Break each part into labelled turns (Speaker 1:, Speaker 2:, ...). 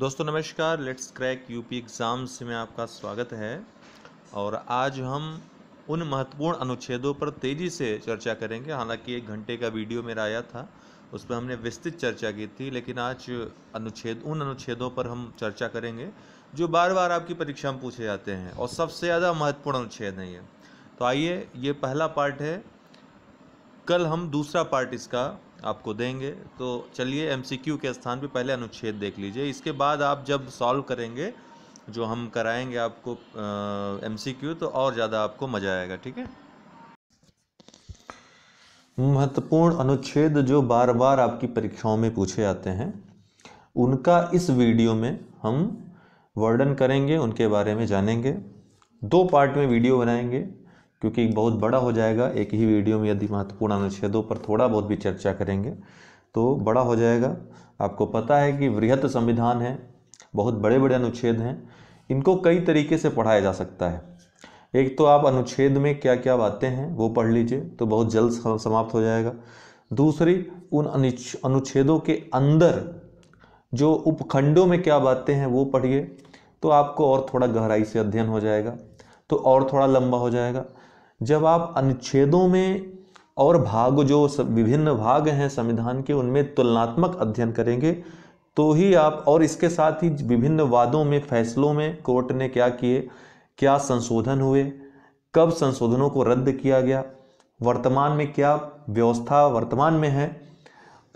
Speaker 1: दोस्तों नमस्कार let's crack UP exams में आपका स्वागत है और आज हम उन महत्वपूर्ण अनुच्छेदों पर तेज़ी से चर्चा करेंगे हालांकि एक घंटे का वीडियो मेरा आया था उस पर हमने विस्तृत चर्चा की थी लेकिन आज अनुच्छेद उन अनुच्छेदों पर हम चर्चा करेंगे जो बार बार आपकी परीक्षा में पूछे जाते हैं और सबसे ज़्यादा महत्वपूर्ण अनुच्छेद हैं ये तो आइए ये पहला पार्ट है कल हम दूसरा पार्ट इसका आपको देंगे तो चलिए एम के स्थान पर पहले अनुच्छेद देख लीजिए इसके बाद आप जब सॉल्व करेंगे जो हम कराएंगे आपको एम तो और ज़्यादा आपको मज़ा आएगा ठीक है महत्वपूर्ण अनुच्छेद जो बार बार आपकी परीक्षाओं में पूछे आते हैं उनका इस वीडियो में हम वर्णन करेंगे उनके बारे में जानेंगे दो पार्ट में वीडियो बनाएंगे क्योंकि बहुत बड़ा हो जाएगा एक ही वीडियो में यदि महत्वपूर्ण अनुच्छेदों पर थोड़ा बहुत भी चर्चा करेंगे तो बड़ा हो जाएगा आपको पता है कि वृहत संविधान है बहुत बड़े बड़े अनुच्छेद हैं इनको कई तरीके से पढ़ाया जा सकता है एक तो आप अनुच्छेद में क्या क्या बातें हैं वो पढ़ लीजिए तो बहुत जल्द समाप्त हो जाएगा दूसरी उन अनुच्छेदों के अंदर जो उपखंडों में क्या बातें हैं वो पढ़िए तो आपको और थोड़ा गहराई से अध्ययन हो जाएगा तो और थोड़ा लंबा हो जाएगा जब आप अनुच्छेदों में और भाग जो विभिन्न भाग हैं संविधान के उनमें तुलनात्मक अध्ययन करेंगे तो ही आप और इसके साथ ही विभिन्न वादों में फैसलों में कोर्ट ने क्या किए क्या संशोधन हुए कब संशोधनों को रद्द किया गया वर्तमान में क्या व्यवस्था वर्तमान में है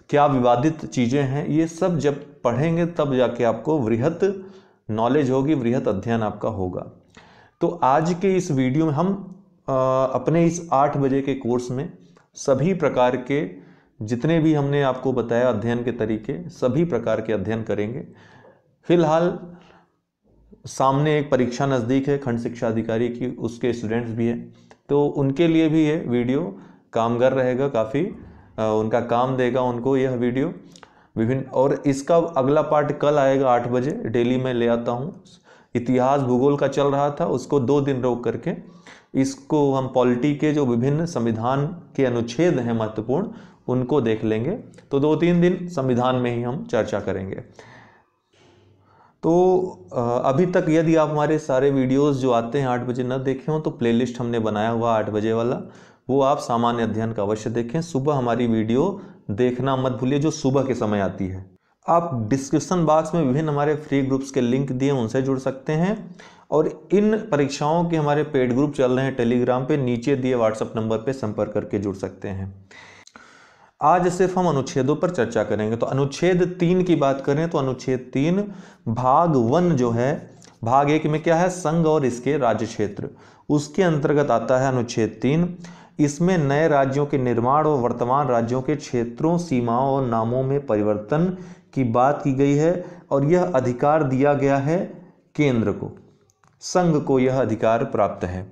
Speaker 1: क्या विवादित चीज़ें हैं ये सब जब पढ़ेंगे तब जाके आपको वृहत नॉलेज होगी वृहत अध्ययन आपका होगा तो आज के इस वीडियो में हम अपने इस आठ बजे के कोर्स में सभी प्रकार के जितने भी हमने आपको बताया अध्ययन के तरीके सभी प्रकार के अध्ययन करेंगे फिलहाल सामने एक परीक्षा नज़दीक है खंड शिक्षा अधिकारी की उसके स्टूडेंट्स भी हैं तो उनके लिए भी ये वीडियो कामगार रहेगा काफ़ी उनका काम देगा उनको यह वीडियो विभिन्न और इसका अगला पार्ट कल आएगा आठ बजे डेली में ले आता हूँ इतिहास भूगोल का चल रहा था उसको दो दिन रोक करके इसको हम पॉलिटी के जो विभिन्न संविधान के अनुच्छेद हैं महत्वपूर्ण उनको देख लेंगे तो दो तीन दिन संविधान में ही हम चर्चा करेंगे तो अभी तक यदि आप हमारे सारे वीडियोस जो आते हैं आठ बजे न देखे हों तो प्लेलिस्ट हमने बनाया हुआ आठ बजे वाला वो आप सामान्य अध्ययन का अवश्य देखें सुबह हमारी वीडियो देखना मत भूलिए जो सुबह के समय आती है आप डिस्क्रिप्शन बॉक्स में विभिन्न हमारे फ्री ग्रुप्स के लिंक दिए उनसे जुड़ सकते हैं और इन परीक्षाओं के हमारे पेड ग्रुप चल रहे हैं टेलीग्राम पे नीचे दिए व्हाट्सअप नंबर पे संपर्क करके जुड़ सकते हैं आज सिर्फ हम अनुच्छेदों पर चर्चा करेंगे तो अनुच्छेद तीन की बात करें तो अनुच्छेद तीन भाग वन जो है भाग एक में क्या है संघ और इसके राज्य क्षेत्र उसके अंतर्गत आता है अनुच्छेद तीन इसमें नए राज्यों के निर्माण और वर्तमान राज्यों के क्षेत्रों सीमाओं और नामों में परिवर्तन की बात की गई है और यह अधिकार दिया गया है केंद्र को संघ को यह अधिकार प्राप्त है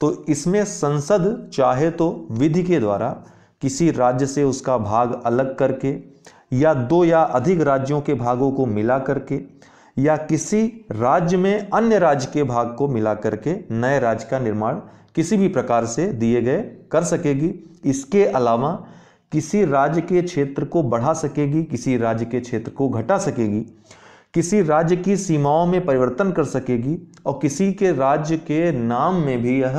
Speaker 1: तो इसमें संसद चाहे तो विधि के द्वारा किसी राज्य से उसका भाग अलग करके या दो या अधिक राज्यों के भागों को मिला करके या किसी राज्य में अन्य राज्य के भाग को मिला करके नए राज्य का निर्माण किसी भी प्रकार से दिए गए कर सकेगी इसके अलावा किसी राज्य के क्षेत्र को बढ़ा सकेगी किसी राज्य के क्षेत्र को घटा सकेगी किसी राज्य की सीमाओं में परिवर्तन कर सकेगी और किसी के राज्य के नाम में भी यह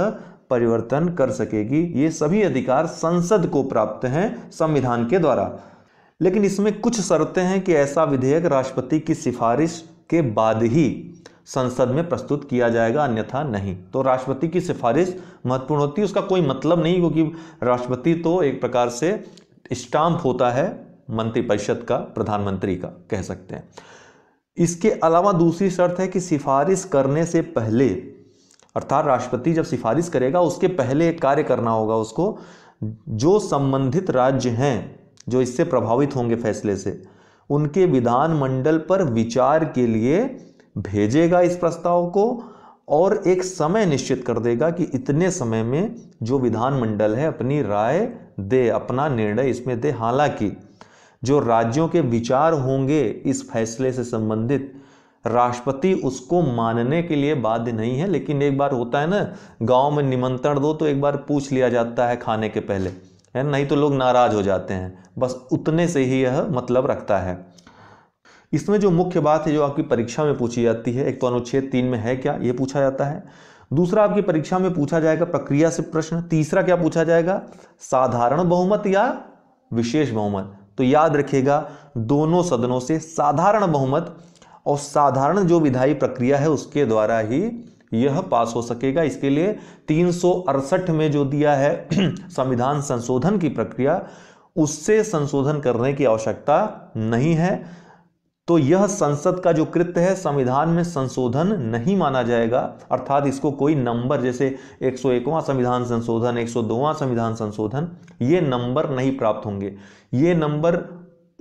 Speaker 1: परिवर्तन कर सकेगी ये सभी अधिकार संसद को प्राप्त हैं संविधान के द्वारा लेकिन इसमें कुछ शर्तें हैं कि ऐसा विधेयक राष्ट्रपति की सिफारिश के बाद ही संसद में प्रस्तुत किया जाएगा अन्यथा नहीं तो राष्ट्रपति की सिफारिश महत्वपूर्ण होती है उसका कोई मतलब नहीं क्योंकि राष्ट्रपति तो एक प्रकार से स्टाम्प होता है मंत्रिपरिषद का प्रधानमंत्री का कह सकते हैं इसके अलावा दूसरी शर्त है कि सिफारिश करने से पहले अर्थात राष्ट्रपति जब सिफारिश करेगा उसके पहले एक कार्य करना होगा उसको जो संबंधित राज्य हैं जो इससे प्रभावित होंगे फैसले से उनके विधानमंडल पर विचार के लिए भेजेगा इस प्रस्ताव को और एक समय निश्चित कर देगा कि इतने समय में जो विधानमंडल है अपनी राय दे अपना निर्णय इसमें दे हालांकि जो राज्यों के विचार होंगे इस फैसले से संबंधित राष्ट्रपति उसको मानने के लिए बाध्य नहीं है लेकिन एक बार होता है ना गांव में निमंत्रण दो तो एक बार पूछ लिया जाता है खाने के पहले है नहीं तो लोग नाराज हो जाते हैं बस उतने से ही यह मतलब रखता है इसमें जो मुख्य बात है जो आपकी परीक्षा में पूछी जाती है एक तो अनुच्छेद तीन में है क्या ये पूछा जाता है दूसरा आपकी परीक्षा में पूछा जाएगा प्रक्रिया से प्रश्न तीसरा क्या पूछा जाएगा साधारण बहुमत या विशेष बहुमत तो याद रखिएगा दोनों सदनों से साधारण बहुमत और साधारण जो विधायी प्रक्रिया है उसके द्वारा ही यह पास हो सकेगा इसके लिए तीन में जो दिया है संविधान संशोधन की प्रक्रिया उससे संशोधन करने की आवश्यकता नहीं है तो यह संसद का जो कृत्य है संविधान में संशोधन नहीं माना जाएगा अर्थात इसको कोई नंबर जैसे 101वां संविधान संशोधन दोवा संविधान संशोधन ये नंबर नहीं प्राप्त होंगे ये नंबर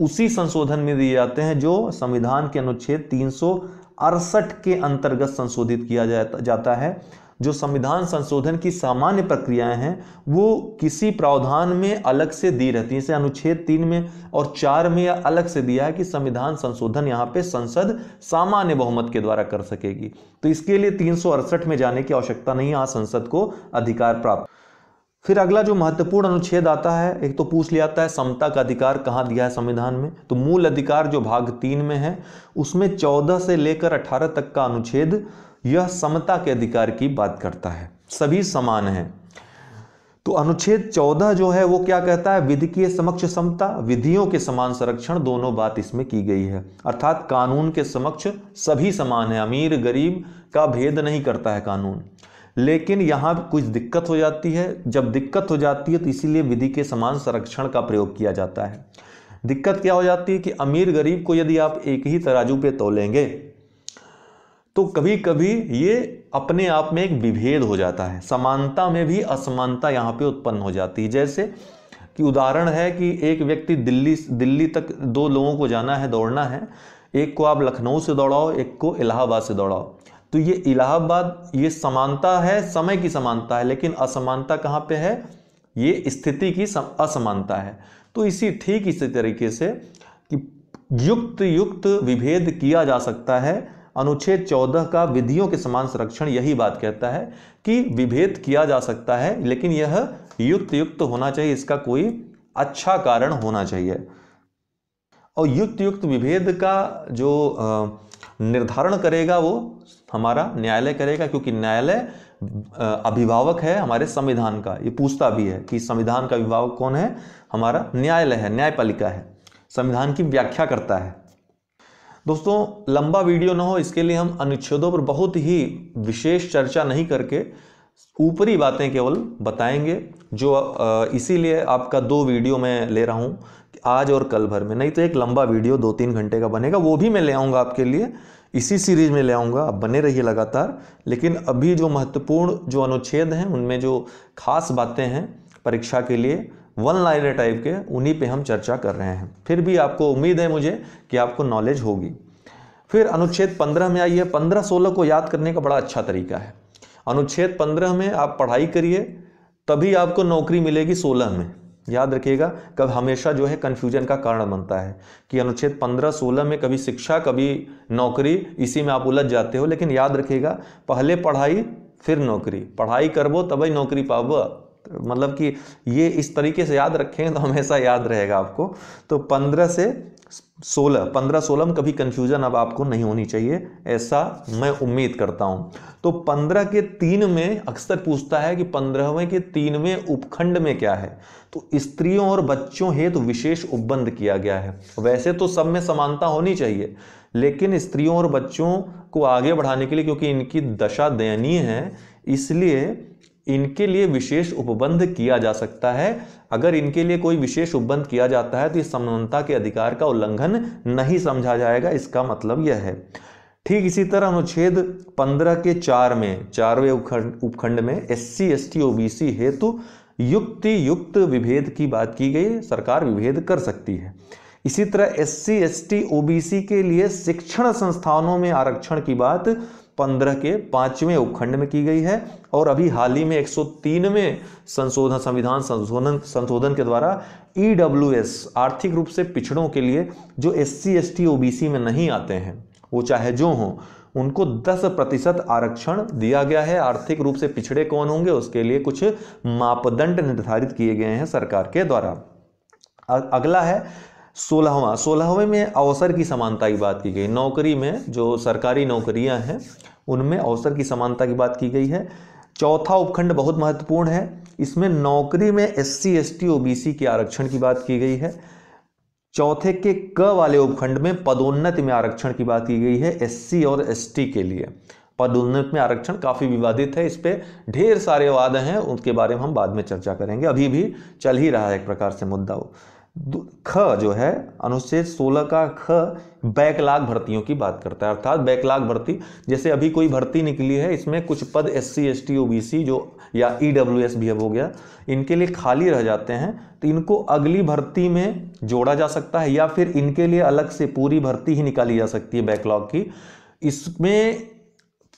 Speaker 1: उसी संशोधन में दिए जाते हैं जो संविधान के अनुच्छेद तीन के अंतर्गत संशोधित किया जाता है जो संविधान संशोधन की सामान्य प्रक्रियाएं हैं वो किसी प्रावधान में अलग से दी रहती हैं इसे अनुच्छेद तीन में और चार में या अलग से दिया है कि संविधान संशोधन यहाँ पे संसद सामान्य बहुमत के द्वारा कर सकेगी तो इसके लिए तीन में जाने की आवश्यकता नहीं आज संसद को अधिकार प्राप्त फिर अगला जो महत्वपूर्ण अनुच्छेद आता है एक तो पूछ लिया जाता है समता का अधिकार कहाँ दिया है संविधान में तो मूल अधिकार जो भाग तीन में है उसमें चौदह से लेकर अठारह तक का अनुच्छेद यह समता के अधिकार की बात करता है सभी समान हैं तो अनुच्छेद 14 जो है वो क्या कहता है विधि के समक्ष समता विधियों के समान संरक्षण दोनों बात इसमें की गई है अर्थात कानून के समक्ष सभी समान है अमीर गरीब का भेद नहीं करता है कानून लेकिन यहां कुछ दिक्कत हो जाती है जब दिक्कत हो जाती है तो इसीलिए विधि के समान संरक्षण का प्रयोग किया जाता है दिक्कत क्या हो जाती है कि अमीर गरीब को यदि आप एक ही तराजू पे तोलेंगे तो कभी कभी ये अपने आप में एक विभेद हो जाता है समानता में भी असमानता यहाँ पे उत्पन्न हो जाती है जैसे कि उदाहरण है कि एक व्यक्ति दिल्ली दिल्ली तक दो लोगों को जाना है दौड़ना है एक को आप लखनऊ से दौड़ाओ एक को इलाहाबाद से दौड़ाओ तो ये इलाहाबाद ये समानता है समय की समानता है लेकिन असमानता कहाँ पर है ये स्थिति की असमानता है तो इसी ठीक इसी तरीके से कि युक्त युक्त विभेद किया जा सकता है अनुच्छेद चौदह का विधियों के समान संरक्षण यही बात कहता है कि विभेद किया जा सकता है लेकिन यह युक्त युक्त होना चाहिए इसका कोई अच्छा कारण होना चाहिए और युक्त युक्त विभेद का जो निर्धारण करेगा वो हमारा न्यायालय करेगा क्योंकि न्यायालय अभिभावक है हमारे संविधान का ये पूछता भी है कि संविधान का अभिभावक कौन है हमारा न्यायालय है न्यायपालिका है संविधान की व्याख्या करता है दोस्तों लंबा वीडियो ना हो इसके लिए हम अनुच्छेदों पर बहुत ही विशेष चर्चा नहीं करके ऊपरी बातें केवल बताएंगे जो इसीलिए आपका दो वीडियो मैं ले रहा हूँ आज और कल भर में नहीं तो एक लंबा वीडियो दो तीन घंटे का बनेगा वो भी मैं ले आऊँगा आपके लिए इसी सीरीज में ले आऊँगा आप बने रहिए लगातार लेकिन अभी जो महत्वपूर्ण जो अनुच्छेद हैं उनमें जो खास बातें हैं परीक्षा के लिए वन लाइनर टाइप के उन्हीं पे हम चर्चा कर रहे हैं फिर भी आपको उम्मीद है मुझे कि आपको नॉलेज होगी फिर अनुच्छेद पंद्रह में आइए पंद्रह सोलह को याद करने का बड़ा अच्छा तरीका है अनुच्छेद पंद्रह में आप पढ़ाई करिए तभी आपको नौकरी मिलेगी सोलह में याद रखिएगा कब हमेशा जो है कन्फ्यूजन का कारण बनता है कि अनुच्छेद पंद्रह सोलह में कभी शिक्षा कभी नौकरी इसी में आप उलझ जाते हो लेकिन याद रखिएगा पहले पढ़ाई फिर नौकरी पढ़ाई करबो तभी नौकरी पाबो मतलब कि ये इस तरीके से याद रखें तो हमेशा याद रहेगा आपको तो पंद्रह से सोलह पंद्रह सोलह में कभी कन्फ्यूज़न अब आपको नहीं होनी चाहिए ऐसा मैं उम्मीद करता हूँ तो पंद्रह के तीन में अक्सर पूछता है कि पंद्रहवें के तीन में उपखंड में क्या है तो स्त्रियों और बच्चों हेतु तो विशेष उपबंध किया गया है वैसे तो सब में समानता होनी चाहिए लेकिन स्त्रियों और बच्चों को आगे बढ़ाने के लिए क्योंकि इनकी दशा दयनीय है इसलिए इनके लिए विशेष उपबंध किया जा सकता है अगर इनके लिए कोई विशेष उपबंध किया जाता है तो इस समानता के अधिकार का उल्लंघन नहीं समझा जाएगा इसका मतलब यह है ठीक इसी तरह अनुच्छेद 15 के चार में चारवें उपखंड उपखंड में S C S T O हेतु युक्ति युक्त विभेद की बात की गई सरकार विभेद कर सकती है इसी तरह S C S T O के लिए शिक्षण संस्थानों में आरक्षण की बात पंद्रह के पांचवें उपखंड में की गई है और अभी हाल ही में 103 में संशोधन संविधान संशोधन संशोधन के द्वारा ई e आर्थिक रूप से पिछड़ों के लिए जो एस सी एस टी में नहीं आते हैं वो चाहे जो हों उनको 10 प्रतिशत आरक्षण दिया गया है आर्थिक रूप से पिछड़े कौन होंगे उसके लिए कुछ मापदंड निर्धारित किए गए हैं सरकार के द्वारा अगला है सोलहवा सोलहवें में अवसर की समानता की बात की गई नौकरी में जो सरकारी नौकरियां हैं उनमें अवसर की समानता की बात की गई है चौथा उपखंड बहुत महत्वपूर्ण है इसमें नौकरी में S C S T O B C के आरक्षण की बात की गई है चौथे के क वाले उपखंड में पदोन्नति में आरक्षण की बात की गई है एससी और एसटी के लिए पदोन्नत में आरक्षण काफ़ी विवादित है इस पर ढेर सारे वाद हैं उनके बारे में हम बाद में चर्चा करेंगे अभी भी चल ही रहा है एक प्रकार से मुद्दा वो ख जो है अनुच्छेद 16 का ख बैकलाग भर्तियों की बात करता है अर्थात बैकलाग भर्ती जैसे अभी कोई भर्ती निकली है इसमें कुछ पद S C S T O B C जो या ई डब्ल्यू एस भी अब हो गया इनके लिए खाली रह जाते हैं तो इनको अगली भर्ती में जोड़ा जा सकता है या फिर इनके लिए अलग से पूरी भर्ती ही निकाली जा सकती है बैकलॉग की इसमें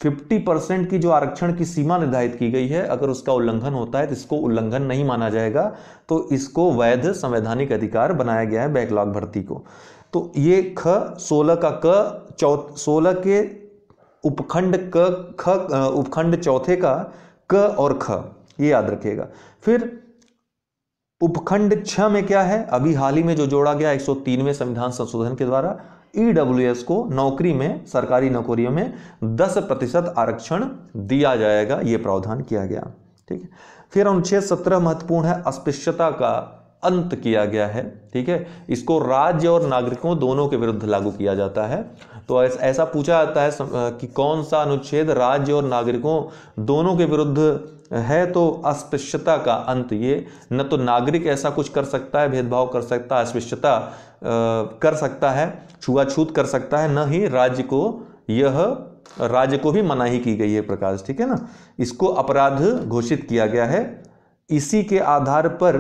Speaker 1: फिफ्टी परसेंट की जो आरक्षण की सीमा निर्धारित की गई है अगर उसका उल्लंघन होता है तो इसको उल्लंघन नहीं माना जाएगा तो इसको वैध संवैधानिक अधिकार बनाया गया है बैकलॉग भर्ती को तो ये ख सोलह का क चौ सोलह के उपखंड क ख उपखंड चौथे का क और ख ये याद रखिएगा फिर उपखंड छ में क्या है अभी हाल ही में जो जोड़ा गया 103वें संविधान संशोधन के द्वारा ई e को नौकरी में सरकारी नौकरियों में 10 प्रतिशत आरक्षण दिया जाएगा ये प्रावधान किया गया ठीक है फिर अनुच्छेद सत्रह महत्वपूर्ण है अस्पृश्यता का अंत किया गया है ठीक है इसको राज्य और नागरिकों दोनों के विरुद्ध लागू किया जाता है तो ऐसा पूछा जाता है कि कौन सा अनुच्छेद राज्य और नागरिकों दोनों के विरुद्ध है तो अस्पृश्यता का अंत ये न तो नागरिक ऐसा कुछ कर सकता है भेदभाव कर सकता है अस्पृश्यता कर सकता है छुआछूत कर सकता है न ही राज्य को यह राज्य को भी मनाही की गई है प्रकाश ठीक है ना इसको अपराध घोषित किया गया है इसी के आधार पर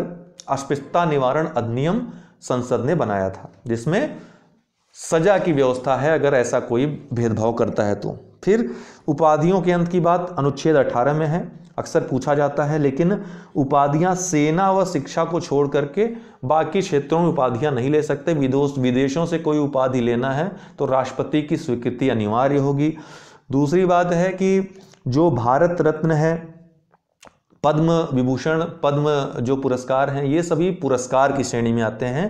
Speaker 1: अस्पृश्यता निवारण अधिनियम संसद ने बनाया था जिसमें सजा की व्यवस्था है अगर ऐसा कोई भेदभाव करता है तो फिर उपाधियों के अंत की बात अनुच्छेद 18 में है अक्सर पूछा जाता है लेकिन उपाधियां सेना व शिक्षा को छोड़ करके बाकी क्षेत्रों में उपाधियां नहीं ले सकते विदेश विदेशों से कोई उपाधि लेना है तो राष्ट्रपति की स्वीकृति अनिवार्य होगी दूसरी बात है कि जो भारत रत्न है पद्म विभूषण पद्म जो पुरस्कार हैं ये सभी पुरस्कार की श्रेणी में आते हैं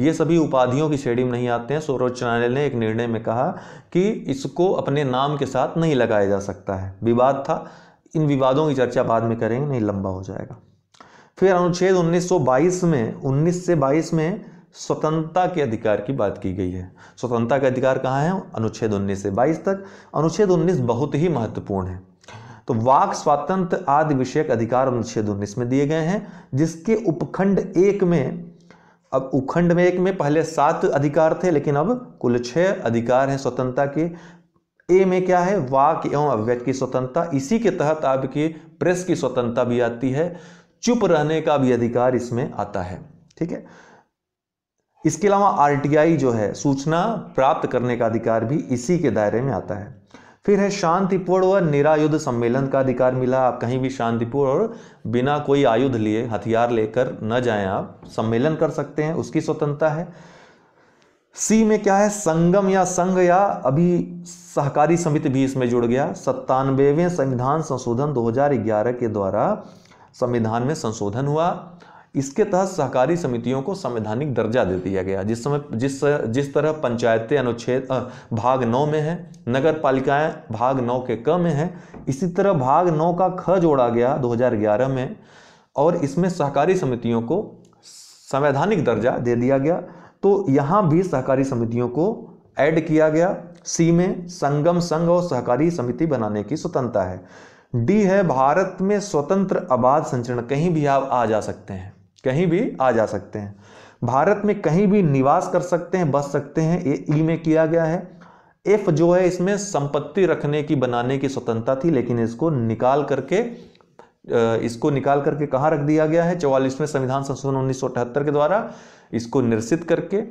Speaker 1: ये सभी उपाधियों की श्रेणी में नहीं आते हैं सर्वोच्च न्यायालय ने एक निर्णय में कहा कि इसको अपने नाम के साथ नहीं लगाया जा सकता है विवाद था इन विवादों की चर्चा बाद में करेंगे नहीं लंबा हो जाएगा फिर अनुच्छेद 1922 में 19 से 22 में स्वतंत्रता के अधिकार की बात की गई है स्वतंत्रता का अधिकार कहाँ है अनुच्छेद 19 से 22 तक अनुच्छेद 19 बहुत ही महत्वपूर्ण है तो वाक स्वातंत्र आदि विषयक अधिकार अनुच्छेद उन्नीस में दिए गए हैं जिसके उपखंड एक में अब उपखंड में एक में पहले सात अधिकार थे लेकिन अब कुल छह अधिकार हैं स्वतंत्रता के ए में क्या है वाक एवं अव्यक्त की स्वतंत्रता इसी के तहत आपकी प्रेस की स्वतंत्रता भी आती है चुप रहने का भी अधिकार इसमें आता है ठीक है इसके अलावा आरटीआई जो है सूचना प्राप्त करने का अधिकार भी इसी के दायरे में आता है फिर है शांतिपूर्ण व निरायुद्ध सम्मेलन का अधिकार मिला आप कहीं भी शांतिपूर्ण और बिना कोई आयुध लिए हथियार लेकर न जाएं आप सम्मेलन कर सकते हैं उसकी स्वतंत्रता है सी में क्या है संगम या संघ या अभी सहकारी समिति भी इसमें जुड़ गया सत्तानवेवें संविधान संशोधन 2011 के द्वारा संविधान में संशोधन हुआ इसके तहत सहकारी समितियों को संवैधानिक दर्जा दे दिया गया जिस समय जिस जिस तरह पंचायतें अनुच्छेद भाग नौ में है नगर पालिकाएँ भाग नौ के क में है इसी तरह भाग नौ का ख जोड़ा गया 2011 में और इसमें सहकारी समितियों को संवैधानिक दर्जा दे दिया गया तो यहाँ भी सहकारी समितियों को ऐड किया गया सी में संगम संघ और सहकारी समिति बनाने की स्वतंत्रता है डी है भारत में स्वतंत्र आबाद संचरण कहीं भी आप आ जा सकते हैं कहीं भी आ जा सकते हैं भारत में कहीं भी निवास कर सकते हैं बस सकते हैं ये ई में किया गया है एफ जो है इसमें संपत्ति रखने की बनाने की स्वतंत्रता थी लेकिन इसको निकाल करके इसको निकाल करके कहाँ रख दिया गया है चौवालीसवें संविधान संशोधन उन्नीस के द्वारा इसको निरसित करके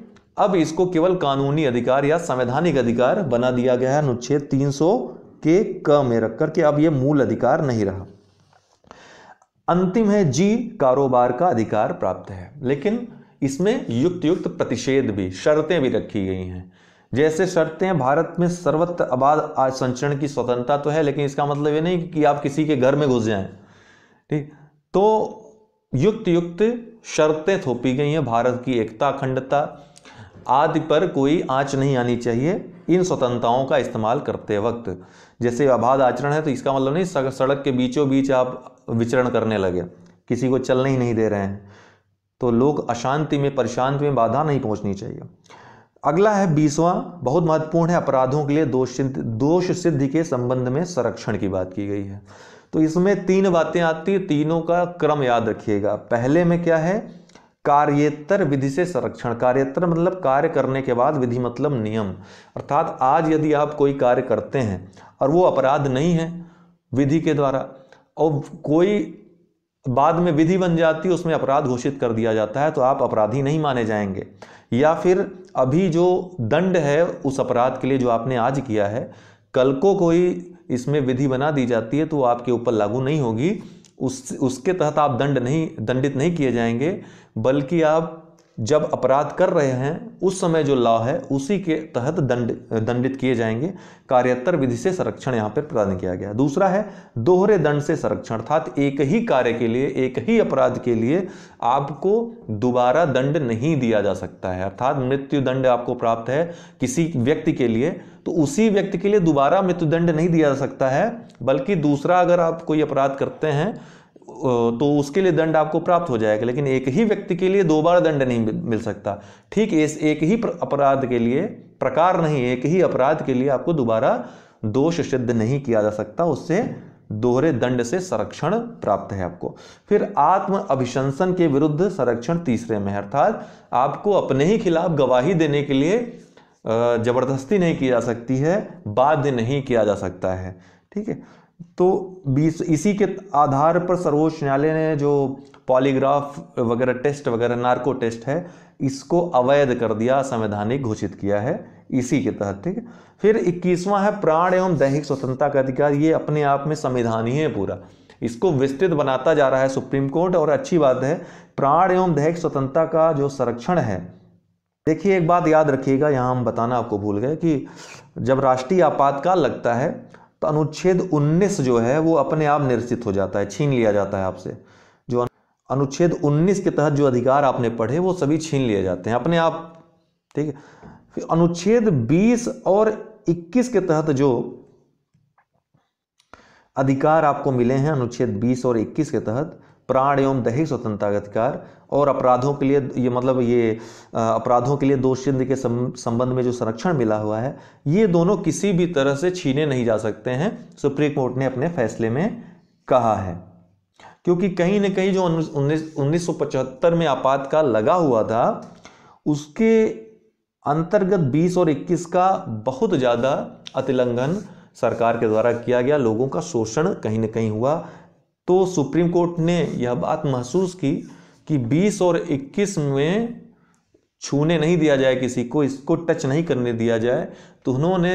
Speaker 1: अब इसको केवल कानूनी अधिकार या संवैधानिक अधिकार बना दिया गया है अनुच्छेद 300 के क में रख करके अब ये मूल अधिकार नहीं रहा अंतिम है जी कारोबार का अधिकार प्राप्त है लेकिन इसमें युक्त युक्त प्रतिषेध भी शर्तें भी रखी गई हैं जैसे शर्तें भारत में सर्वत्र आबाद संचरण की स्वतंत्रता तो है लेकिन इसका मतलब ये नहीं कि आप किसी के घर में घुस जाएं ठीक तो युक्त युक्त शर्तें थोपी गई हैं भारत की एकता अखंडता आदि पर कोई आँच नहीं आनी चाहिए इन स्वतंत्रताओं का इस्तेमाल करते वक्त जैसे अबाध आचरण है तो इसका मतलब नहीं सड़क के बीचों बीच आप विचरण करने लगे किसी को चलने ही नहीं दे रहे हैं तो लोग अशांति में परशांति में बाधा नहीं पहुंचनी चाहिए अगला है बीसवां बहुत महत्वपूर्ण है अपराधों के लिए दोष दोष सिद्धि के संबंध में संरक्षण की बात की गई है तो इसमें तीन बातें आती है तीनों का क्रम याद रखिएगा पहले में क्या है कार्येतर विधि से संरक्षण कार्येतर मतलब कार्य करने के बाद विधि मतलब नियम अर्थात आज यदि आप कोई कार्य करते हैं और वो अपराध नहीं है विधि के द्वारा और कोई बाद में विधि बन जाती है उसमें अपराध घोषित कर दिया जाता है तो आप अपराधी नहीं माने जाएंगे या फिर अभी जो दंड है उस अपराध के लिए जो आपने आज किया है कल को कोई इसमें विधि बना दी जाती है तो आपके ऊपर लागू नहीं होगी उस उसके तहत आप दंड नहीं दंडित नहीं किए जाएंगे बल्कि आप जब अपराध कर रहे हैं उस समय जो लॉ है उसी के तहत दंड दंडित किए जाएंगे कार्यत्तर विधि से संरक्षण यहाँ पर प्रदान किया गया दूसरा है दोहरे दंड से संरक्षण अर्थात एक ही कार्य के लिए एक ही अपराध के लिए आपको दोबारा दंड नहीं दिया जा सकता है अर्थात मृत्यु दंड आपको प्राप्त है किसी व्यक्ति के लिए तो उसी व्यक्ति के लिए दोबारा मृत्युदंड नहीं दिया जा सकता है बल्कि दूसरा अगर आप कोई अपराध करते हैं तो उसके लिए दंड आपको प्राप्त हो जाएगा लेकिन एक ही व्यक्ति के लिए दो बार दंड नहीं मिल सकता ठीक इस एक ही अपराध के लिए प्रकार नहीं एक ही अपराध के लिए आपको दोबारा दोष सिद्ध नहीं किया जा सकता उससे दोहरे दंड से संरक्षण प्राप्त है आपको फिर आत्म अभिशंसन के विरुद्ध संरक्षण तीसरे में अर्थात आपको अपने ही खिलाफ गवाही देने के लिए जबरदस्ती नहीं की जा सकती है बाध्य नहीं किया जा सकता है ठीक है तो बीस इसी के आधार पर सर्वोच्च न्यायालय ने जो पॉलीग्राफ वगैरह टेस्ट वगैरह नार्को टेस्ट है इसको अवैध कर दिया संवैधानिक घोषित किया है इसी के तहत ठीक है फिर इक्कीसवां है प्राण एवं दैहिक स्वतंत्रता का अधिकार ये अपने आप में संविधानीय है पूरा इसको विस्तृत बनाता जा रहा है सुप्रीम कोर्ट और अच्छी बात है प्राण एवं दैहिक स्वतंत्रता का जो संरक्षण है देखिए एक बात याद रखिएगा यहाँ हम बताना आपको भूल गए कि जब राष्ट्रीय आपातकाल लगता है तो अनुच्छेद 19 जो है वो अपने आप निरसित हो जाता है छीन लिया जाता है आपसे जो अनुच्छेद 19 के तहत जो अधिकार आपने पढ़े वो सभी छीन लिए जाते हैं अपने आप ठीक है फिर अनुच्छेद 20 और 21 के तहत जो अधिकार आपको मिले हैं अनुच्छेद 20 और 21 के तहत प्राण एवं दैहिक स्वतंत्रता का अधिकार और अपराधों के लिए ये मतलब ये अपराधों के लिए दोष चिन्ह के संबंध में जो संरक्षण मिला हुआ है ये दोनों किसी भी तरह से छीने नहीं जा सकते हैं सुप्रीम कोर्ट ने अपने फैसले में कहा है क्योंकि कहीं ना कहीं जो उन्नीस में आपातकाल लगा हुआ था उसके अंतर्गत 20 और 21 का बहुत ज़्यादा अतिलंघन सरकार के द्वारा किया गया लोगों का शोषण कहीं ना कहीं हुआ तो सुप्रीम कोर्ट ने यह बात महसूस की कि 20 और 21 में छूने नहीं दिया जाए किसी को इसको टच नहीं करने दिया जाए तो उन्होंने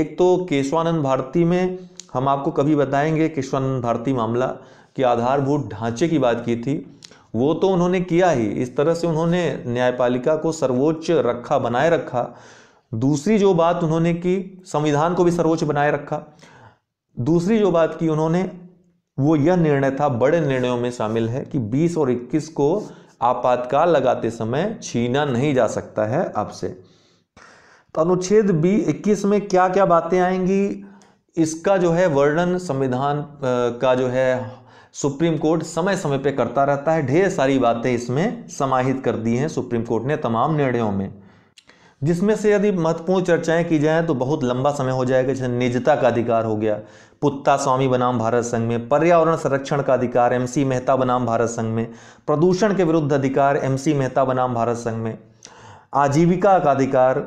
Speaker 1: एक तो केशवानंद भारती में हम आपको कभी बताएंगे केशवानंद भारती मामला कि आधारभूत ढांचे की बात की थी वो तो उन्होंने किया ही इस तरह से उन्होंने न्यायपालिका को सर्वोच्च रखा बनाए रखा दूसरी जो बात उन्होंने की संविधान को भी सर्वोच्च बनाए रखा दूसरी जो बात की उन्होंने वो यह निर्णय था बड़े निर्णयों में शामिल है कि 20 और 21 को आपातकाल लगाते समय छीना नहीं जा सकता है आपसे तो अनुच्छेद बी इक्कीस में क्या क्या बातें आएंगी इसका जो है वर्णन संविधान का जो है सुप्रीम कोर्ट समय समय पे करता रहता है ढेर सारी बातें इसमें समाहित कर दी हैं सुप्रीम कोर्ट ने तमाम निर्णयों में जिसमें से यदि महत्वपूर्ण चर्चाएं की जाएं तो बहुत लंबा समय हो जाएगा जैसे निजता का अधिकार हो गया पुत्ता स्वामी बनाम भारत संघ में पर्यावरण संरक्षण का अधिकार एमसी मेहता बनाम भारत संघ में प्रदूषण के विरुद्ध अधिकार एमसी मेहता बनाम भारत संघ में आजीविका का अधिकार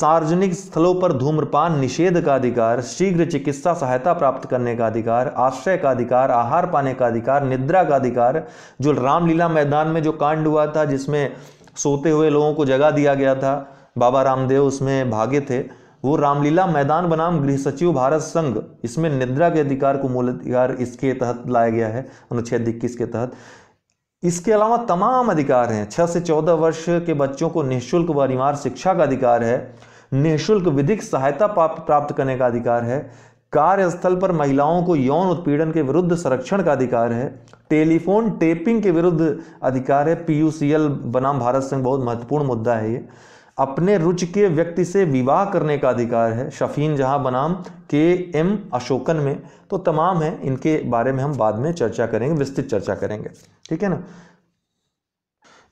Speaker 1: सार्वजनिक स्थलों पर धूम्रपान निषेध का अधिकार शीघ्र चिकित्सा सहायता प्राप्त करने का अधिकार आश्रय का अधिकार आहार पाने का अधिकार निद्रा का अधिकार जो रामलीला मैदान में जो कांड हुआ था जिसमें सोते हुए लोगों को जगा दिया गया था बाबा रामदेव उसमें भागे थे वो रामलीला मैदान बनाम गृह सचिव भारत संघ इसमें निद्रा के अधिकार को मूल अधिकार इसके तहत लाया गया है अनुच्छेद इक्कीस के तहत इसके अलावा तमाम अधिकार हैं छः से चौदह वर्ष के बच्चों को निःशुल्क व अनिवार्य शिक्षा का अधिकार है निःशुल्क विधिक सहायता प्राप्त करने का अधिकार है कार्यस्थल पर महिलाओं को यौन उत्पीड़न के विरुद्ध संरक्षण का अधिकार है टेलीफोन टेपिंग के विरुद्ध अधिकार है पीयूसीएल बनाम भारत संघ बहुत महत्वपूर्ण मुद्दा है ये अपने रुचि के व्यक्ति से विवाह करने का अधिकार है शफीन जहां बनाम के एम अशोकन में तो तमाम है इनके बारे में हम बाद में चर्चा करेंगे विस्तृत चर्चा करेंगे ठीक है ना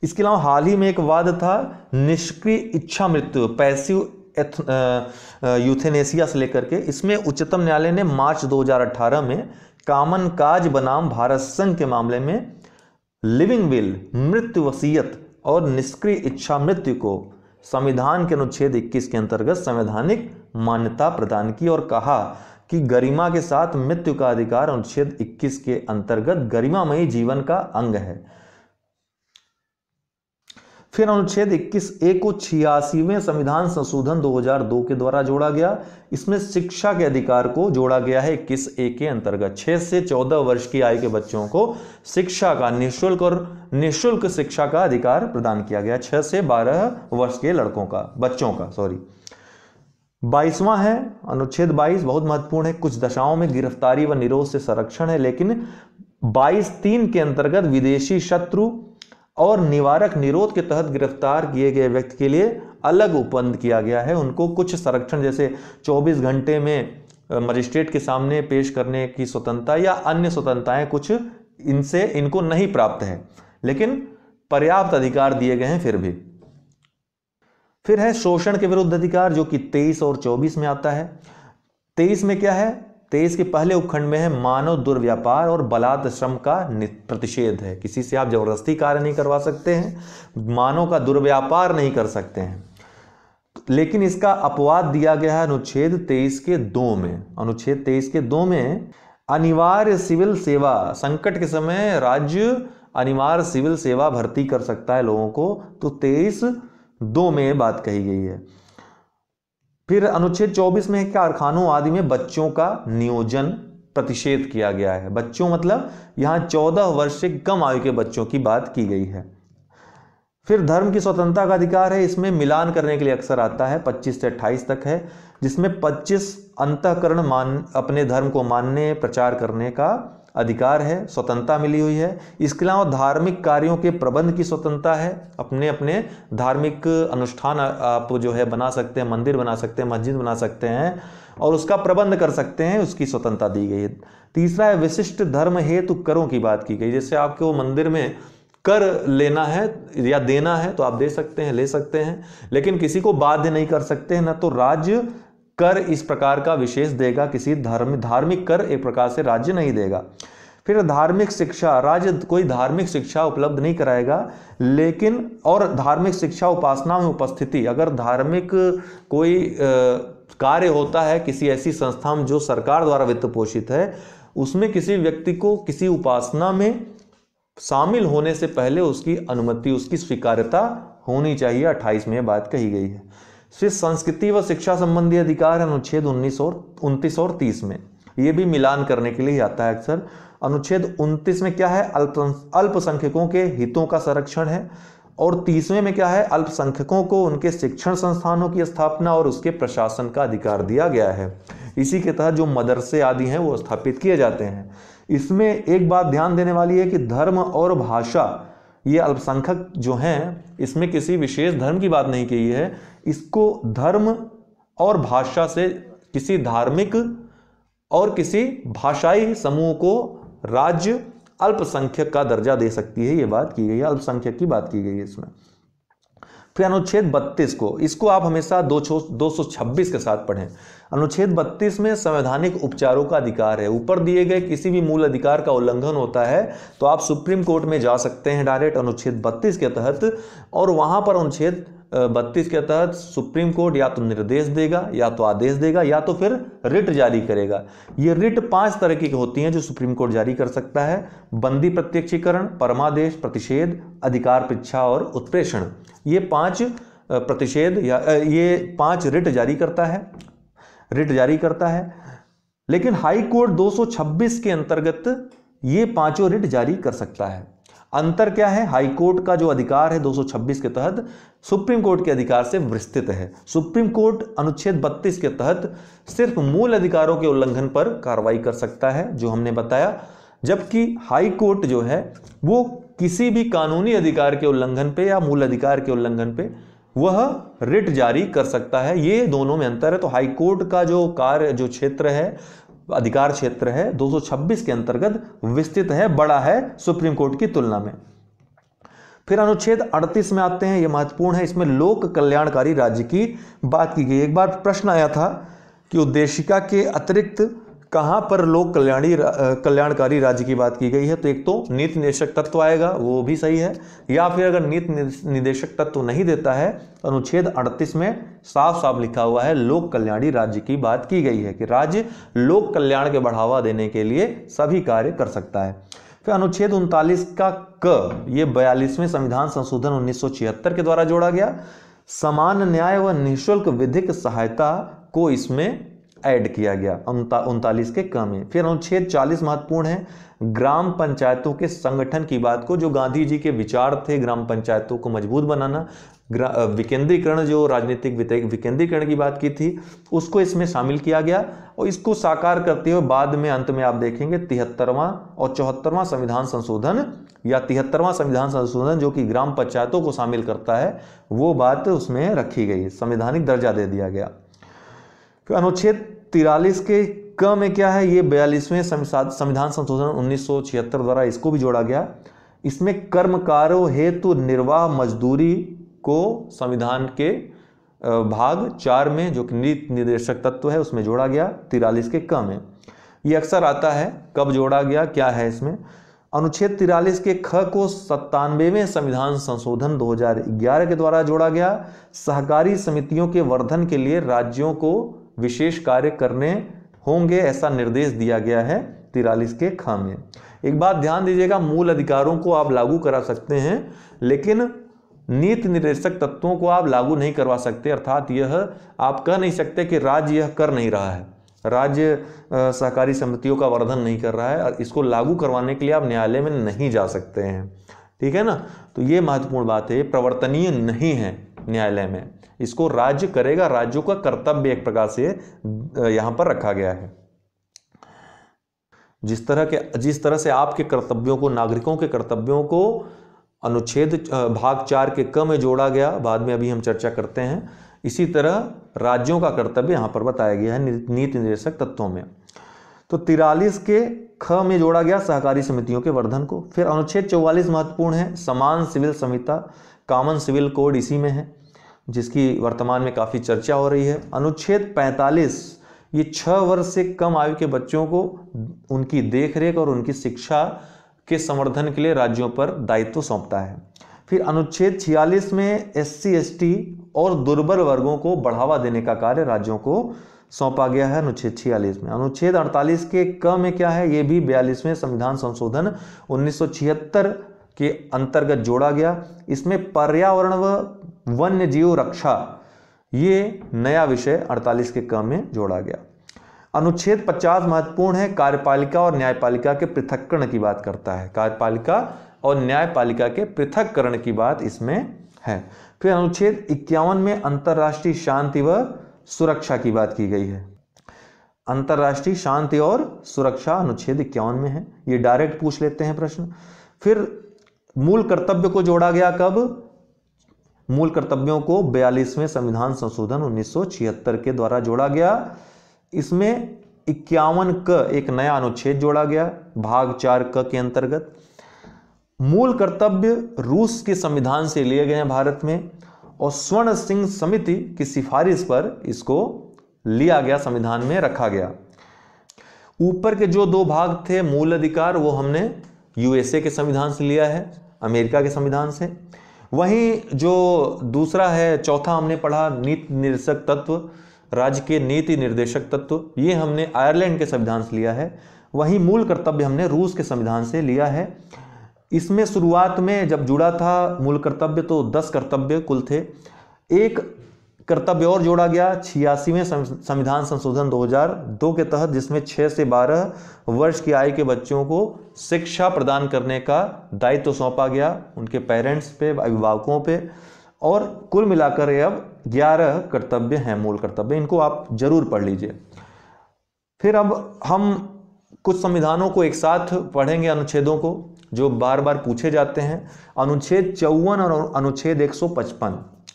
Speaker 1: इसके अलावा हाल ही में एक वाद था निष्क्रिय इच्छा मृत्यु पैसिव यूथेनेसिया से लेकर के इसमें उच्चतम न्यायालय ने मार्च 2018 में कामन काज बनाम भारत संघ के मामले में लिविंग विल मृत्यु वसीयत और निष्क्रिय इच्छा मृत्यु को संविधान के अनुच्छेद 21 के अंतर्गत संवैधानिक मान्यता प्रदान की और कहा कि गरिमा के साथ मृत्यु का अधिकार अनुच्छेद 21 के अंतर्गत गरिमामयी जीवन का अंग है फिर अनुच्छेद 21 ए को छियासीवें संविधान संशोधन 2002 के द्वारा जोड़ा गया इसमें शिक्षा के अधिकार को जोड़ा गया है इक्कीस ए के अंतर्गत 6 से 14 वर्ष की आयु के बच्चों को शिक्षा का निःशुल्क और निःशुल्क शिक्षा का अधिकार प्रदान किया गया 6 से 12 वर्ष के लड़कों का बच्चों का सॉरी बाईसवां है अनुच्छेद बाईस बहुत महत्वपूर्ण है कुछ दशाओं में गिरफ्तारी व निरोध से संरक्षण है लेकिन बाईस तीन के अंतर्गत विदेशी शत्रु और निवारक निरोध के तहत गिरफ्तार किए गए व्यक्ति के लिए अलग उपबंध किया गया है उनको कुछ संरक्षण जैसे 24 घंटे में मजिस्ट्रेट के सामने पेश करने की स्वतंत्रता या अन्य स्वतंत्रताएं कुछ इनसे इनको नहीं प्राप्त है लेकिन पर्याप्त अधिकार दिए गए हैं फिर भी फिर है शोषण के विरुद्ध अधिकार जो कि 23 और 24 में आता है 23 में क्या है तेईस के पहले उपखंड में है मानव दुर्व्यापार और बलात् श्रम का प्रतिषेध है किसी से आप जबरदस्ती कार्य नहीं करवा सकते हैं मानव का दुर्व्यापार नहीं कर सकते हैं लेकिन इसका अपवाद दिया गया है अनुच्छेद तेईस के दो में अनुच्छेद तेईस के दो में अनिवार्य सिविल सेवा संकट के समय राज्य अनिवार्य सिविल सेवा भर्ती कर सकता है लोगों को तो तेईस दो में बात कही गई है फिर अनुच्छेद 24 में कारखानों आदि में बच्चों का नियोजन प्रतिषेध किया गया है बच्चों मतलब यहाँ 14 वर्ष से कम आयु के बच्चों की बात की गई है फिर धर्म की स्वतंत्रता का अधिकार है इसमें मिलान करने के लिए अक्सर आता है 25 से 28 तक है जिसमें 25 अंतकरण मान अपने धर्म को मानने प्रचार करने का अधिकार है स्वतंत्रता मिली हुई है इसके अलावा धार्मिक कार्यों के प्रबंध की स्वतंत्रता है अपने अपने धार्मिक अनुष्ठान आप जो है बना सकते हैं मंदिर बना सकते हैं मस्जिद बना सकते हैं और उसका प्रबंध कर सकते हैं उसकी स्वतंत्रता दी गई है तीसरा है विशिष्ट धर्म हेतु करों की बात की गई जैसे आपके वो मंदिर में कर लेना है या देना है तो आप दे सकते हैं ले सकते हैं लेकिन किसी को बाध्य नहीं कर सकते हैं ना तो राज्य कर इस प्रकार का विशेष देगा किसी धर्म धार्मिक कर एक प्रकार से राज्य नहीं देगा फिर धार्मिक शिक्षा राज्य कोई धार्मिक शिक्षा उपलब्ध नहीं कराएगा लेकिन और धार्मिक शिक्षा उपासना में उपस्थिति अगर धार्मिक कोई कार्य होता है किसी ऐसी संस्था में जो सरकार द्वारा वित्त पोषित है उसमें किसी व्यक्ति को किसी उपासना में शामिल होने से पहले उसकी अनुमति उसकी स्वीकार्यता होनी चाहिए अट्ठाईस में बात कही गई है शिष्य संस्कृति व शिक्षा संबंधी अधिकार अनुच्छेद उन्नीस और उनतीस और तीस में ये भी मिलान करने के लिए आता है अक्सर अनुच्छेद उनतीस में क्या है अल्पसंख्यकों के हितों का संरक्षण है और तीसवें में क्या है अल्पसंख्यकों को उनके शिक्षण संस्थानों की स्थापना और उसके प्रशासन का अधिकार दिया गया है इसी के तहत जो मदरसे आदि हैं वो स्थापित किए जाते हैं इसमें एक बात ध्यान देने वाली है कि धर्म और भाषा ये अल्पसंख्यक जो हैं इसमें किसी विशेष धर्म की बात नहीं की है इसको धर्म और भाषा से किसी धार्मिक और किसी भाषाई समूह को राज्य अल्पसंख्यक का दर्जा दे सकती है ये बात की गई है अल्पसंख्यक की बात की गई है इसमें फिर अनुच्छेद 32 को इसको आप हमेशा दो सौ छब्बीस के साथ पढ़ें अनुच्छेद 32 में संवैधानिक उपचारों का अधिकार है ऊपर दिए गए किसी भी मूल अधिकार का उल्लंघन होता है तो आप सुप्रीम कोर्ट में जा सकते हैं डायरेक्ट अनुच्छेद 32 के तहत और वहां पर अनुच्छेद बत्तीस के तहत सुप्रीम कोर्ट या तो निर्देश देगा या तो आदेश देगा या तो फिर रिट जारी करेगा ये रिट पांच तरह की होती हैं जो सुप्रीम कोर्ट जारी कर सकता है बंदी प्रत्यक्षीकरण परमादेश प्रतिषेध अधिकार पिछा और उत्प्रेषण ये पांच प्रतिषेध या ये पांच रिट जारी करता है रिट जारी करता है लेकिन दो सौ छब्बीस के अंतर्गत ये पांचों रिट जारी कर सकता है अंतर क्या है हाईकोर्ट का जो अधिकार है 226 के तहत सुप्रीम कोर्ट के अधिकार से विस्तृत है सुप्रीम कोर्ट अनुच्छेद 32 के तहत सिर्फ मूल अधिकारों के उल्लंघन पर कार्रवाई कर सकता है जो हमने बताया जबकि हाई कोर्ट जो है वो किसी भी कानूनी अधिकार के उल्लंघन पे या मूल अधिकार के उल्लंघन पे वह रिट जारी कर सकता है ये दोनों में अंतर है तो हाई कोर्ट का जो कार्य जो क्षेत्र है अधिकार क्षेत्र है 226 के अंतर्गत विस्तृत है बड़ा है सुप्रीम कोर्ट की तुलना में फिर अनुच्छेद 38 में आते हैं यह महत्वपूर्ण है इसमें लोक कल्याणकारी राज्य की बात की गई एक बार प्रश्न आया था कि उद्देशिका के अतिरिक्त कहाँ पर लोक कल्याणी कल्याणकारी राज्य की बात की गई है तो एक तो नीति निदेशक तत्व आएगा वो भी सही है या फिर अगर नीति निदेशक तत्व नहीं देता है तो अनुच्छेद 38 में साफ साफ लिखा हुआ है लोक कल्याणी राज्य की बात की गई है कि राज्य लोक कल्याण के बढ़ावा देने के लिए सभी कार्य कर सकता है फिर अनुच्छेद उनतालीस का क ये बयालीसवें संविधान संशोधन उन्नीस के द्वारा जोड़ा गया समान न्याय व निःशुल्क विधिक सहायता को इसमें ऐड किया गया उनतालीस के क में फिर अनुच्छेद 40 महत्वपूर्ण है ग्राम पंचायतों के संगठन की बात को जो गांधी जी के विचार थे ग्राम पंचायतों को मजबूत बनाना विकेंद्रीकरण जो राजनीतिक विकेंद्रीकरण की बात की थी उसको इसमें शामिल किया गया और इसको साकार करते हुए बाद में अंत में आप देखेंगे तिहत्तरवां और चौहत्तरवां संविधान संशोधन या तिहत्तरवां संविधान संशोधन जो कि ग्राम पंचायतों को शामिल करता है वो बात उसमें रखी गई संवैधानिक दर्जा दे दिया गया तो अनुच्छेद तिरालीस के क में क्या है ये बयालीसवें संविधान संशोधन उन्नीस द्वारा इसको भी जोड़ा गया इसमें कर्मकारों हेतु निर्वाह मजदूरी को संविधान के भाग चार में जो कि नीति निर्देशक तत्व है उसमें जोड़ा गया तिरालीस के क में ये अक्सर आता है कब जोड़ा गया क्या है इसमें अनुच्छेद तिरालीस के ख को सत्तानवेवें संविधान संशोधन 2011 के द्वारा जोड़ा गया सहकारी समितियों के वर्धन के लिए राज्यों को विशेष कार्य करने होंगे ऐसा निर्देश दिया गया है तिरालीस के खा में एक बात ध्यान दीजिएगा मूल अधिकारों को आप लागू करा सकते हैं लेकिन नीति निर्देशक तत्वों को आप लागू नहीं करवा सकते अर्थात यह आप कह नहीं सकते कि राज्य यह कर नहीं रहा है राज्य सहकारी समितियों का वर्धन नहीं कर रहा है और इसको लागू करवाने के लिए आप न्यायालय में नहीं जा सकते हैं ठीक है ना तो ये महत्वपूर्ण बात है ये प्रवर्तनीय नहीं है न्यायालय में इसको राज्य करेगा राज्यों का कर्तव्य एक प्रकार से यहां पर रखा गया है जिस तरह के जिस तरह से आपके कर्तव्यों को नागरिकों के कर्तव्यों को अनुच्छेद भाग चार के क में जोड़ा गया बाद में अभी हम चर्चा करते हैं इसी तरह राज्यों का कर्तव्य यहां पर बताया गया है नीति निर्देशक तत्वों में तो तिरालीस के ख में जोड़ा गया सहकारी समितियों के वर्धन को फिर अनुच्छेद चौवालीस महत्वपूर्ण है समान सिविल संहिता कॉमन सिविल कोड इसी में है जिसकी वर्तमान में काफ़ी चर्चा हो रही है अनुच्छेद 45 ये छः वर्ष से कम आयु के बच्चों को उनकी देखरेख और उनकी शिक्षा के संवर्धन के लिए राज्यों पर दायित्व सौंपता है फिर अनुच्छेद 46 में एस सी और दुर्बल वर्गों को बढ़ावा देने का कार्य राज्यों को सौंपा गया है अनुच्छेद छियालीस में अनुच्छेद 48 के क में क्या है ये भी बयालीसवें संविधान संशोधन 1976 के अंतर्गत जोड़ा गया इसमें पर्यावरण व वन्य जीव रक्षा ये नया विषय 48 के क्रम में जोड़ा गया अनुच्छेद 50 महत्वपूर्ण है कार्यपालिका और न्यायपालिका के पृथककरण की बात करता है कार्यपालिका और न्यायपालिका के पृथककरण की बात इसमें है फिर अनुच्छेद इक्यावन में अंतर्राष्ट्रीय शांति व सुरक्षा की बात की गई है अंतर्राष्ट्रीय शांति और सुरक्षा अनुच्छेद इक्यावन में है ये डायरेक्ट पूछ लेते हैं प्रश्न फिर मूल कर्तव्य को जोड़ा गया कब मूल कर्तव्यों को बयालीसवें संविधान संशोधन 1976 के द्वारा जोड़ा गया इसमें इक्यावन क एक नया अनुच्छेद जोड़ा गया भाग चार क के अंतर्गत मूल कर्तव्य रूस के संविधान से लिए गए हैं भारत में और स्वर्ण सिंह समिति की सिफारिश पर इसको लिया गया संविधान में रखा गया ऊपर के जो दो भाग थे मूल अधिकार वो हमने यूएसए के संविधान से लिया है अमेरिका के संविधान से वहीं जो दूसरा है चौथा हमने पढ़ा नीति निर्देशक तत्व राज्य के नीति निर्देशक तत्व ये हमने आयरलैंड के संविधान से लिया है वहीं मूल कर्तव्य हमने रूस के संविधान से लिया है इसमें शुरुआत में जब जुड़ा था मूल कर्तव्य तो दस कर्तव्य कुल थे एक कर्तव्य और जोड़ा गया छियासीवें संविधान संशोधन 2002 के तहत जिसमें 6 से 12 वर्ष की आयु के बच्चों को शिक्षा प्रदान करने का दायित्व तो सौंपा गया उनके पेरेंट्स पे अभिभावकों पे और कुल मिलाकर ये अब 11 कर्तव्य हैं मूल कर्तव्य इनको आप जरूर पढ़ लीजिए फिर अब हम कुछ संविधानों को एक साथ पढ़ेंगे अनुच्छेदों को जो बार बार पूछे जाते हैं अनुच्छेद चौवन और अनुच्छेद एक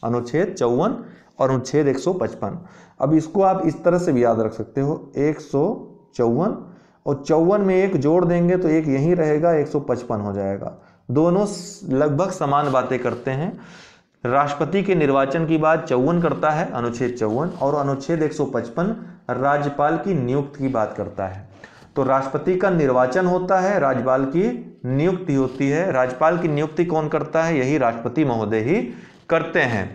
Speaker 1: अनुच्छेद चौवन और अनुच्छेद पचपन अब इसको आप इस तरह से भी याद रख सकते हो एक और चौवन में एक जोड़ देंगे तो एक यहीं रहेगा 155 हो जाएगा दोनों लगभग समान बातें करते हैं राष्ट्रपति के निर्वाचन की बात चौवन करता है अनुच्छेद चौवन और अनुच्छेद 155 राज्यपाल की नियुक्ति की बात करता है तो राष्ट्रपति का निर्वाचन होता है राज्यपाल की नियुक्ति होती है राज्यपाल की नियुक्ति कौन करता है यही राष्ट्रपति महोदय ही करते हैं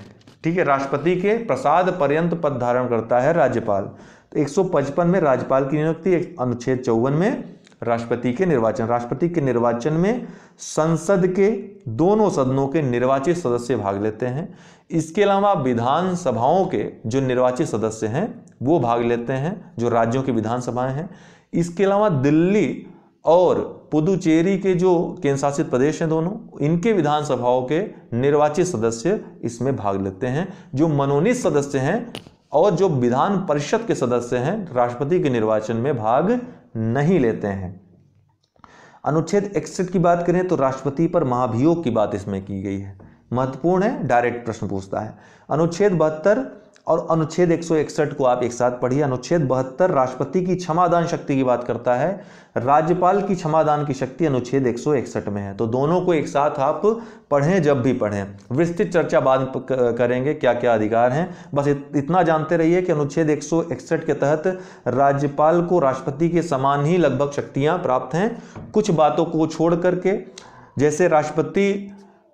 Speaker 1: ठीक है राष्ट्रपति के प्रसाद पर्यंत पद धारण करता है राज्यपाल तो 155 में राज्यपाल की नियुक्ति अनुच्छेद चौवन में राष्ट्रपति के निर्वाचन राष्ट्रपति के निर्वाचन में संसद के दोनों सदनों के निर्वाचित सदस्य भाग लेते हैं इसके अलावा विधानसभाओं के जो निर्वाचित सदस्य हैं वो भाग लेते हैं जो राज्यों की विधानसभाएं हैं इसके अलावा दिल्ली और पुदुचेरी के जो केंद्रशासित प्रदेश हैं दोनों इनके विधानसभाओं के निर्वाचित सदस्य इसमें भाग लेते हैं जो मनोनीत सदस्य हैं और जो विधान परिषद के सदस्य हैं राष्ट्रपति के निर्वाचन में भाग नहीं लेते हैं अनुच्छेद इकसठ की बात करें तो राष्ट्रपति पर महाभियोग की बात इसमें की गई है महत्वपूर्ण है डायरेक्ट प्रश्न पूछता है अनुच्छेद बहत्तर और अनुच्छेद एक को आप एक साथ पढ़िए अनुच्छेद बहत्तर राष्ट्रपति की क्षमादान शक्ति की बात करता है राज्यपाल की क्षमादान की शक्ति अनुच्छेद एक में है तो दोनों को एक साथ आप पढ़ें जब भी पढ़ें विस्तृत चर्चा बाद करेंगे क्या क्या अधिकार हैं बस इतना जानते रहिए कि अनुच्छेद एक के तहत राज्यपाल को राष्ट्रपति के समान ही लगभग शक्तियाँ प्राप्त हैं कुछ बातों को छोड़ करके जैसे राष्ट्रपति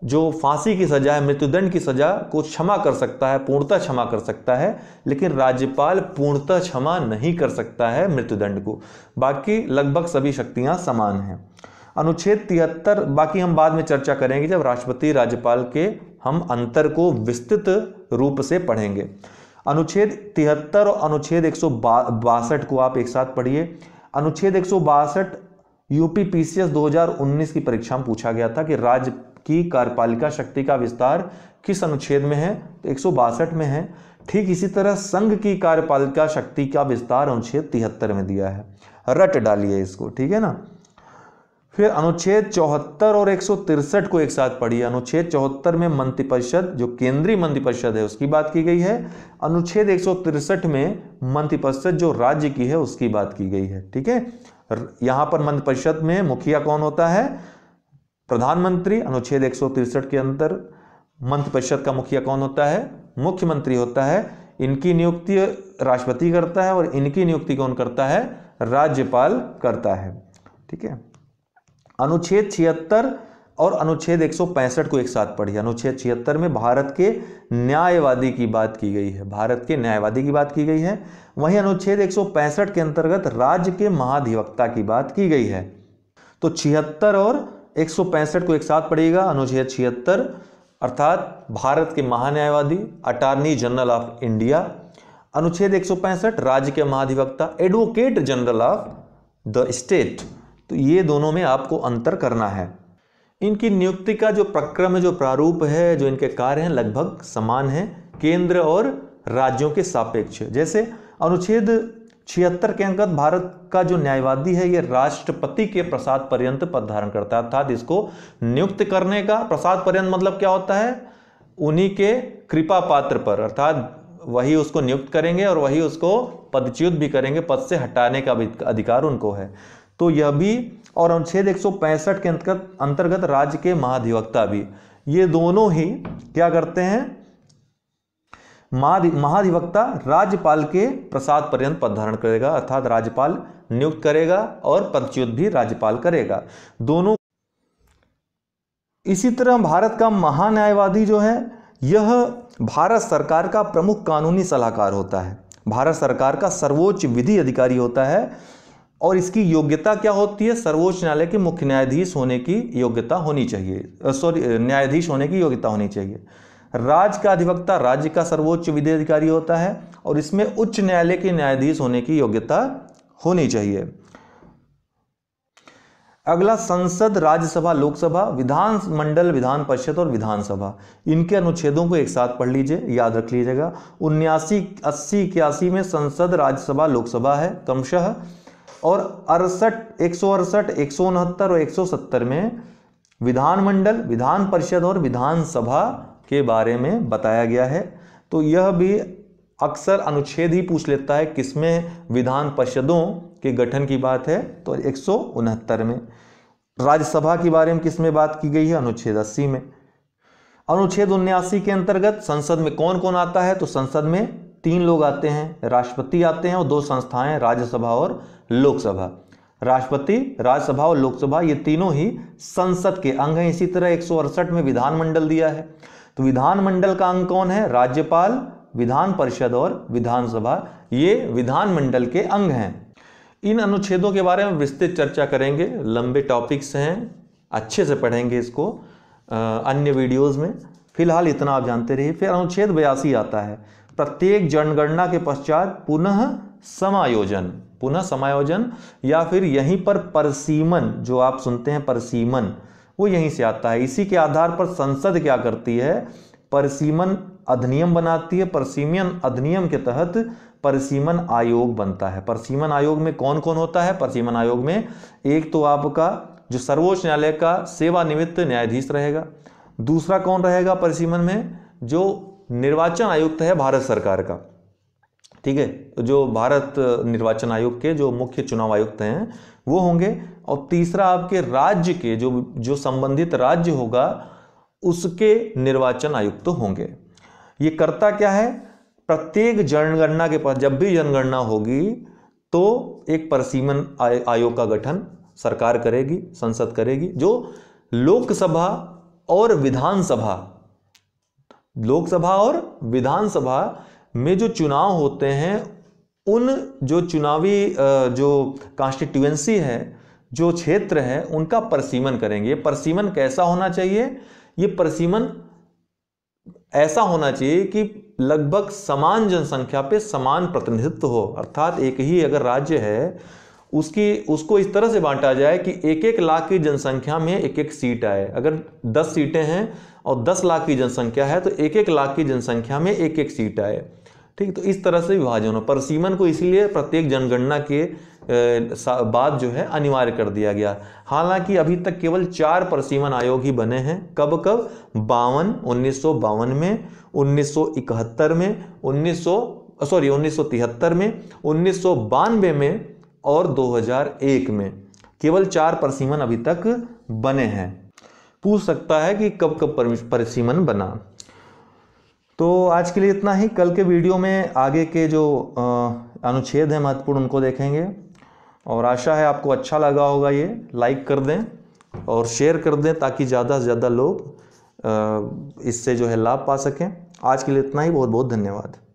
Speaker 1: जो फांसी की सजा है मृत्युदंड की सजा को क्षमा कर सकता है पूर्णतः क्षमा कर सकता है लेकिन राज्यपाल पूर्णतः क्षमा नहीं कर सकता है मृत्युदंड को बाकी लगभग सभी शक्तियां समान हैं अनुच्छेद तिहत्तर बाकी हम बाद में चर्चा करेंगे जब राष्ट्रपति राज्यपाल के हम अंतर को विस्तृत रूप से पढ़ेंगे अनुच्छेद तिहत्तर और अनुच्छेद एक बासठ को आप एक साथ पढ़िए अनुच्छेद एक सौ बासठ यूपी पीसीएस 2019 की परीक्षा में पूछा गया था कि राज्य कि कार्यपालिका शक्ति का विस्तार किस अनुच्छेद में है तो एक में है ठीक इसी तरह संघ की कार्यपालिका शक्ति का विस्तार अनुच्छेद तिहत्तर में दिया है रट डालिए इसको ठीक है ना फिर अनुच्छेद चौहत्तर और एक को एक साथ पढ़िए अनुच्छेद चौहत्तर में मंत्रिपरिषद जो केंद्रीय मंत्रिपरिषद है उसकी बात की गई है अनुच्छेद एक में मंत्रिपरिषद जो राज्य की है उसकी बात की गई है ठीक है यहां पर मंत्रिपरिषद में मुखिया कौन होता है प्रधानमंत्री अनुच्छेद एक के अंतर मंत्र परिषद का मुखिया कौन होता है मुख्यमंत्री होता है इनकी नियुक्ति राष्ट्रपति करता है और इनकी नियुक्ति कौन करता है राज्यपाल करता है ठीक है अनुच्छेद छिहत्तर और अनुच्छेद 165 को एक साथ पढ़िए अनुच्छेद छिहत्तर में भारत के न्यायवादी की बात की गई है भारत के न्यायवादी की बात की गई है वहीं अनुच्छेद 165 के अंतर्गत राज्य के महाधिवक्ता की बात की गई है तो छिहत्तर और एक को एक साथ पड़ेगा अनुच्छेद छिहत्तर अर्थात भारत के महान्यायवादी अटॉर्नी जनरल ऑफ इंडिया अनुच्छेद एक राज्य के महाधिवक्ता advocate general of the state तो ये दोनों में आपको अंतर करना है इनकी नियुक्ति का जो प्रक्रम जो प्रारूप है जो इनके कार्य हैं लगभग समान है केंद्र और राज्यों के सापेक्ष जैसे अनुच्छेद छिहत्तर के अंकत भारत का जो न्यायवादी है ये राष्ट्रपति के प्रसाद पर्यंत पद धारण करता है अर्थात इसको नियुक्त करने का प्रसाद पर्यंत मतलब क्या होता है उन्हीं के कृपा पात्र पर अर्थात वही उसको नियुक्त करेंगे और वही उसको पदच्युत भी करेंगे पद से हटाने का भी अधिकार उनको है तो यह भी और अनुच्छेद एक के अंतर्गत अंतर्गत राज्य के महाधिवक्ता भी ये दोनों ही क्या करते हैं महाधिवक्ता राज्यपाल के प्रसाद पर्यंत पद धारण करेगा अर्थात राज्यपाल नियुक्त करेगा और पदच्युत भी राज्यपाल करेगा दोनों इसी तरह भारत का महान्यायवादी जो है यह भारत सरकार का प्रमुख कानूनी सलाहकार होता है भारत सरकार का सर्वोच्च विधि अधिकारी होता है और इसकी योग्यता क्या होती है सर्वोच्च न्यायालय के मुख्य न्यायाधीश होने की योग्यता होनी चाहिए सॉरी न्यायाधीश होने की योग्यता होनी चाहिए राज्य का अधिवक्ता राज्य का सर्वोच्च विधि अधिकारी होता है और इसमें उच्च न्यायालय के न्यायाधीश होने की योग्यता होनी चाहिए अगला संसद राज्यसभा लोकसभा विधान मंडल विधान परिषद और विधानसभा इनके अनुच्छेदों को एक साथ पढ़ लीजिए याद रख लीजिएगा उन्यासी अस्सी इक्यासी में संसद राज्यसभा लोकसभा है क्रमशः और अड़सठ एक सौ अड़सठ एक सौ उनहत्तर और एक सौ सत्तर में विधानमंडल विधान परिषद और विधानसभा के बारे में बताया गया है तो यह भी अक्सर अनुच्छेद ही पूछ लेता है किसमें विधान परिषदों के गठन की बात है तो एक में राज्यसभा के बारे में किसमें बात की गई है अनुच्छेद अस्सी में अनुच्छेद उन्यासी के अंतर्गत संसद में कौन कौन आता है तो संसद में तीन लोग आते हैं राष्ट्रपति आते हैं और दो संस्थाएं राज्यसभा और लोकसभा राष्ट्रपति राज्यसभा और लोकसभा ये तीनों ही संसद के अंग हैं इसी तरह एक में विधानमंडल दिया है तो विधानमंडल का अंग कौन है राज्यपाल विधान परिषद और विधानसभा ये विधानमंडल के अंग हैं इन अनुच्छेदों के बारे में विस्तृत चर्चा करेंगे लंबे टॉपिक्स हैं अच्छे से पढ़ेंगे इसको अन्य वीडियोस में फिलहाल इतना आप जानते रहिए फिर अनुच्छेद बयासी आता है प्रत्येक जनगणना के पश्चात पुनः समायोजन पुनः समायोजन या फिर यहीं पर परसीमन जो आप सुनते हैं परसीमन वो यहीं से आता है इसी के आधार पर संसद क्या करती है परसीमन अधिनियम बनाती है परसीमियन अधिनियम के तहत परसीमन आयोग बनता है परसीमन आयोग में कौन कौन होता है परसीमन आयोग में एक तो आपका जो सर्वोच्च न्यायालय का सेवानिवृत्त न्यायाधीश रहेगा दूसरा कौन रहेगा परिसीमन में जो निर्वाचन आयुक्त है भारत सरकार का ठीक है जो भारत निर्वाचन आयोग के जो मुख्य चुनाव आयुक्त हैं वो होंगे और तीसरा आपके राज्य के जो जो संबंधित राज्य होगा उसके निर्वाचन आयुक्त तो होंगे ये करता क्या है प्रत्येक जनगणना के पास जब भी जनगणना होगी तो एक परसीमन आयोग का गठन सरकार करेगी संसद करेगी जो लोकसभा और विधानसभा लोकसभा और विधानसभा में जो चुनाव होते हैं उन जो चुनावी जो कॉन्स्टिट्यूएंसी है जो क्षेत्र है उनका परसीमन करेंगे परसीमन कैसा होना चाहिए ये परसीमन ऐसा होना चाहिए कि लगभग समान जनसंख्या पे समान प्रतिनिधित्व हो अर्थात एक ही अगर राज्य है उसकी उसको इस तरह से बांटा जाए कि एक एक लाख की जनसंख्या में एक एक सीट आए अगर दस सीटें हैं और दस लाख की जनसंख्या है तो एक एक लाख की जनसंख्या में एक एक सीट आए ठीक तो इस तरह से विभाजन हो परसीमन को इसलिए प्रत्येक जनगणना के बाद जो है अनिवार्य कर दिया गया हालांकि अभी तक केवल चार परसीमन आयोग ही बने हैं कब कब बावन उन्नीस में 1971 में 1900 सॉरी उन्नीस में उन्नीस में और 2001 में केवल चार परसीमन अभी तक बने हैं पूछ सकता है कि कब कब परसीमन बना तो आज के लिए इतना ही कल के वीडियो में आगे के जो अनुच्छेद हैं महत्वपूर्ण उनको देखेंगे और आशा है आपको अच्छा लगा होगा ये लाइक कर दें और शेयर कर दें ताकि ज़्यादा से ज़्यादा लोग इससे जो है लाभ पा सकें आज के लिए इतना ही बहुत बहुत धन्यवाद